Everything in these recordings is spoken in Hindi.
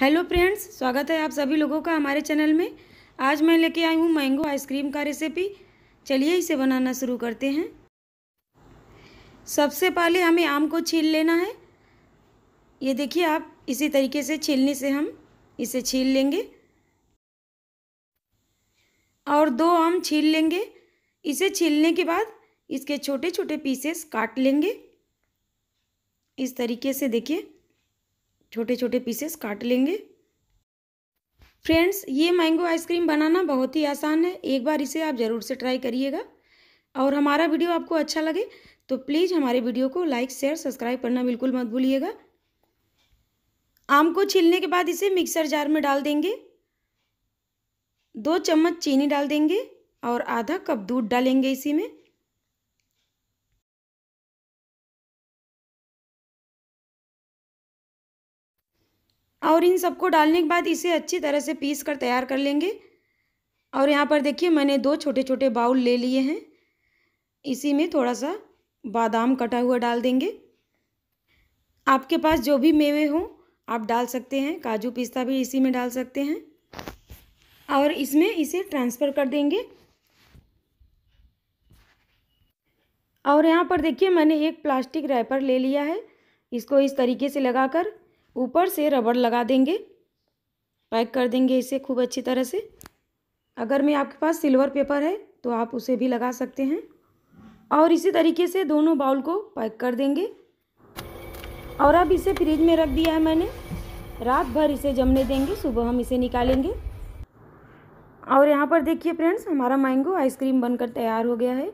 हेलो फ्रेंड्स स्वागत है आप सभी लोगों का हमारे चैनल में आज मैं लेके आई हूँ मैंगो आइसक्रीम का रेसिपी चलिए इसे बनाना शुरू करते हैं सबसे पहले हमें आम को छील लेना है ये देखिए आप इसी तरीके से छीलने से हम इसे छील लेंगे और दो आम छील लेंगे इसे छीलने के बाद इसके छोटे छोटे पीसेस काट लेंगे इस तरीके से देखिए छोटे छोटे पीसेस काट लेंगे फ्रेंड्स ये मैंगो आइसक्रीम बनाना बहुत ही आसान है एक बार इसे आप ज़रूर से ट्राई करिएगा और हमारा वीडियो आपको अच्छा लगे तो प्लीज़ हमारे वीडियो को लाइक शेयर सब्सक्राइब करना बिल्कुल मत भूलिएगा आम को छीलने के बाद इसे मिक्सर जार में डाल देंगे दो चम्मच चीनी डाल देंगे और आधा कप दूध डालेंगे इसी में और इन सबको डालने के बाद इसे अच्छी तरह से पीस कर तैयार कर लेंगे और यहाँ पर देखिए मैंने दो छोटे छोटे बाउल ले लिए हैं इसी में थोड़ा सा बादाम कटा हुआ डाल देंगे आपके पास जो भी मेवे हों आप डाल सकते हैं काजू पिस्ता भी इसी में डाल सकते हैं और इसमें इसे ट्रांसफ़र कर देंगे और यहाँ पर देखिए मैंने एक प्लास्टिक रैपर ले लिया है इसको इस तरीके से लगाकर ऊपर से रबड़ लगा देंगे पैक कर देंगे इसे खूब अच्छी तरह से अगर मैं आपके पास सिल्वर पेपर है तो आप उसे भी लगा सकते हैं और इसी तरीके से दोनों बाउल को पैक कर देंगे और अब इसे फ्रिज में रख दिया है मैंने रात भर इसे जमने देंगे सुबह हम इसे निकालेंगे और यहाँ पर देखिए फ्रेंड्स हमारा मैंगो आइसक्रीम बनकर तैयार हो गया है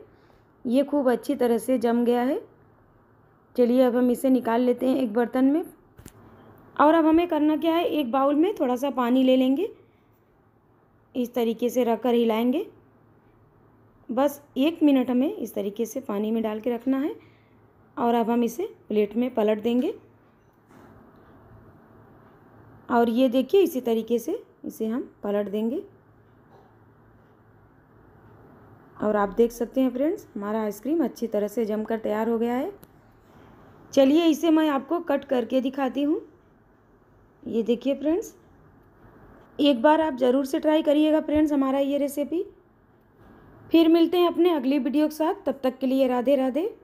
ये खूब अच्छी तरह से जम गया है चलिए अब हम इसे निकाल लेते हैं एक बर्तन में और अब हमें करना क्या है एक बाउल में थोड़ा सा पानी ले लेंगे इस तरीके से रख कर हिलाएँगे बस एक मिनट हमें इस तरीके से पानी में डाल के रखना है और अब हम इसे प्लेट में पलट देंगे और ये देखिए इसी तरीके से इसे हम पलट देंगे और आप देख सकते हैं फ्रेंड्स हमारा आइसक्रीम अच्छी तरह से जमकर तैयार हो गया है चलिए इसे मैं आपको कट करके दिखाती हूँ ये देखिए फ्रेंड्स एक बार आप ज़रूर से ट्राई करिएगा फ्रेंड्स हमारा ये रेसिपी फिर मिलते हैं अपने अगली वीडियो के साथ तब तक के लिए राधे राधे